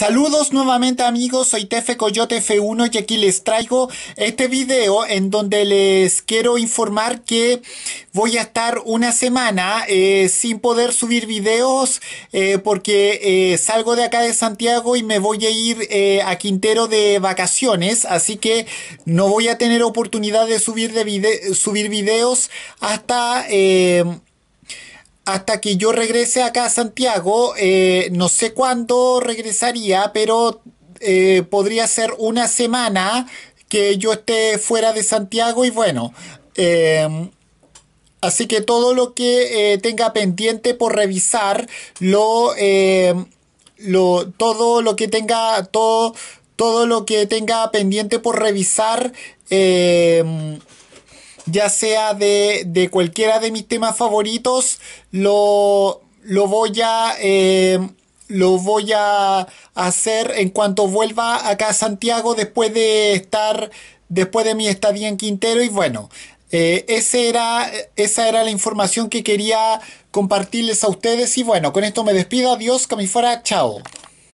Saludos nuevamente amigos, soy Tefe Coyote F1 y aquí les traigo este video en donde les quiero informar que voy a estar una semana eh, sin poder subir videos eh, porque eh, salgo de acá de Santiago y me voy a ir a Quintero de vacaciones, así que no voy a tener oportunidad de subir, de subir videos hasta hasta que yo regrese acá a Santiago, eh, no sé cuándo regresaría, pero eh, podría ser una semana que yo esté fuera de Santiago y bueno. Em, así que todo lo que tenga pendiente por revisar, lo, lo, todo lo que tenga, todo, todo lo que tenga pendiente por revisar, ya sea de, de cualquiera de mis temas favoritos, lo, lo voy a... Eh, lo voy a hacer en cuanto vuelva acá a Santiago después de estar después de mi estadía en Quintero y bueno eh, ese era, esa era la información que quería compartirles a ustedes y bueno con esto me despido adiós que fuera chao